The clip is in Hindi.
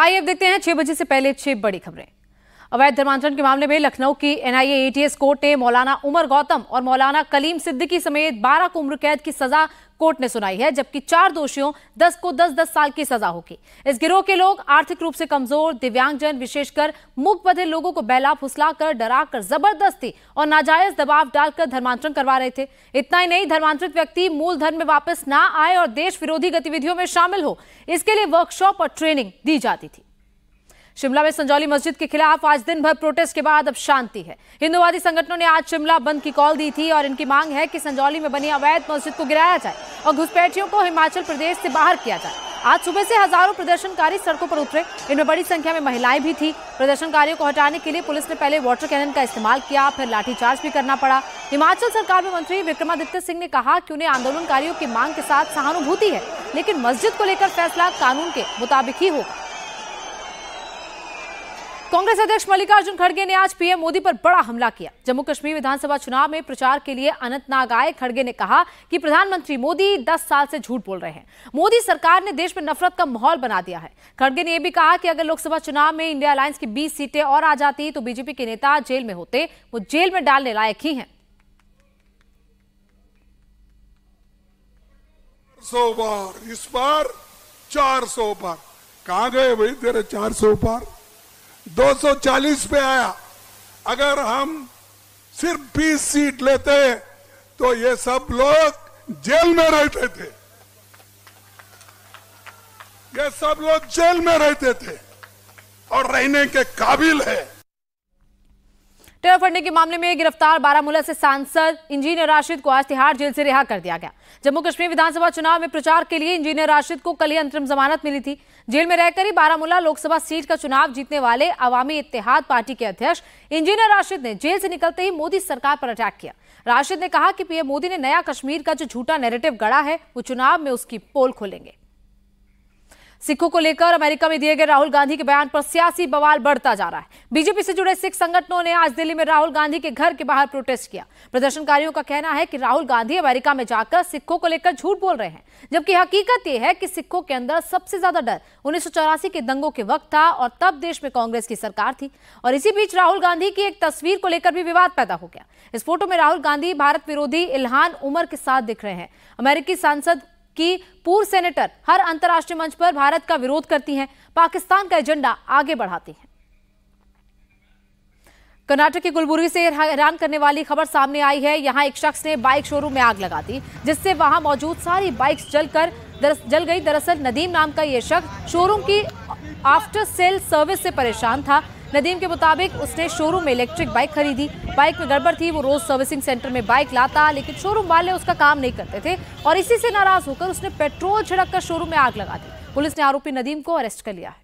आइए अब देखते हैं छह बजे से पहले छह बड़ी खबरें अवैध धर्मांतरण के मामले में लखनऊ की एनआईए एटीएस कोर्ट ने मौलाना उमर गौतम और मौलाना कलीम सिद्दीकी समेत 12 को उम्र कैद की सजा कोर्ट ने सुनाई है जबकि चार दोषियों 10 को 10-10 साल की सजा होगी इस गिरोह के लोग आर्थिक रूप से कमजोर दिव्यांगजन विशेषकर मुख बधे लोगों को कर फुसलाकर डराकर जबरदस्ती और नाजायज दबाव डालकर धर्मांतरण करवा रहे थे इतना ही नहीं धर्मांतरित व्यक्ति मूल धर्म में वापस ना आए और देश विरोधी गतिविधियों में शामिल हो इसके लिए वर्कशॉप और ट्रेनिंग दी जाती थी शिमला में संजौली मस्जिद के खिलाफ आज दिन भर प्रोटेस्ट के बाद अब शांति है हिंदुवादी संगठनों ने आज शिमला बंद की कॉल दी थी और इनकी मांग है कि संजौली में बनी अवैध मस्जिद को गिराया जाए और घुसपैठियों को हिमाचल प्रदेश से बाहर किया जाए आज सुबह से हजारों प्रदर्शनकारी सड़कों पर उतरे इनमें बड़ी संख्या में महिलाएं भी थी प्रदर्शनकारियों को हटाने के लिए पुलिस ने पहले वाटर कैनन का इस्तेमाल किया फिर लाठीचार्ज भी करना पड़ा हिमाचल सरकार में मंत्री विक्रमादित्य सिंह ने कहा कि उन्हें आंदोलनकारियों की मांग के साथ सहानुभूति है लेकिन मस्जिद को लेकर फैसला कानून के मुताबिक ही होगा कांग्रेस अध्यक्ष मल्लिकार्जुन खड़गे ने आज पीएम मोदी पर बड़ा हमला किया जम्मू कश्मीर विधानसभा चुनाव में प्रचार के लिए अनंतनाग आए खड़गे ने कहा कि प्रधानमंत्री मोदी 10 साल से झूठ बोल रहे हैं मोदी सरकार ने देश में नफरत का माहौल बना दिया है खड़गे ने यह भी कहा कि अगर लोकसभा चुनाव में इंडिया अलायंस की बीस सीटें और आ जाती तो बीजेपी के नेता जेल में होते वो जेल में डालने लायक ही है चार सौ पार कहा गए भाई तेरे चार सौ पार 240 पे आया अगर हम सिर्फ 20 सीट लेते तो ये सब लोग जेल में रहते थे ये सब लोग जेल में रहते थे और रहने के काबिल है टेरर फंडिंग के मामले में गिरफ्तार बारामूला से सांसद इंजीनियर राशिद को आज तिहाड़ जेल से रिहा कर दिया गया जम्मू कश्मीर विधानसभा चुनाव में प्रचार के लिए इंजीनियर राशिद को कल ही अंतरिम जमानत मिली थी जेल में रहकर ही बारामूला लोकसभा सीट का चुनाव जीतने वाले अवामी इतिहाद पार्टी के अध्यक्ष इंजीनियर राशिद ने जेल से निकलते ही मोदी सरकार पर अटैक किया राशिद ने कहा कि पीएम मोदी ने नया कश्मीर का जो झूठा नेरेटिव गढ़ा है वो चुनाव में उसकी पोल खोलेंगे सिखों को लेकर अमेरिका में दिए गए राहुल गांधी के बयान पर सियासी बवाल बढ़ता जा रहा है बीजेपी से जुड़े सिख संगठनों ने आज दिल्ली में राहुल गांधी के घर के बाहर प्रोटेस्ट किया प्रदर्शनकारियों का कहना है कि राहुल गांधी अमेरिका में जाकर सिखों को लेकर झूठ बोल रहे हैं जबकि हकीकत यह है कि सिखों के अंदर सबसे ज्यादा डर उन्नीस के दंगों के वक्त था और तब देश में कांग्रेस की सरकार थी और इसी बीच राहुल गांधी की एक तस्वीर को लेकर भी विवाद पैदा हो गया इस फोटो में राहुल गांधी भारत विरोधी इल्हान उमर के साथ दिख रहे हैं अमेरिकी सांसद कि पूर्व सेनेटर हर अंतर्राष्ट्रीय मंच पर भारत का विरोध करती हैं पाकिस्तान का एजेंडा आगे बढ़ाती हैं कर्नाटक के गुलबुर्गी से हैरान करने वाली खबर सामने आई है यहां एक शख्स ने बाइक शोरूम में आग लगा दी जिससे वहां मौजूद सारी बाइक्स जलकर जल गई दरअसल नदीम नाम का यह शख्स शोरूम की आफ्टर सेल सर्विस से परेशान था नदीम के मुताबिक उसने शोरूम में इलेक्ट्रिक बाइक खरीदी बाइक में गड़बड़ थी वो रोज सर्विसिंग सेंटर में बाइक लाता लेकिन शोरूम वाले उसका काम नहीं करते थे और इसी से नाराज होकर उसने पेट्रोल छिड़क कर शोरूम में आग लगा दी पुलिस ने आरोपी नदीम को अरेस्ट कर लिया है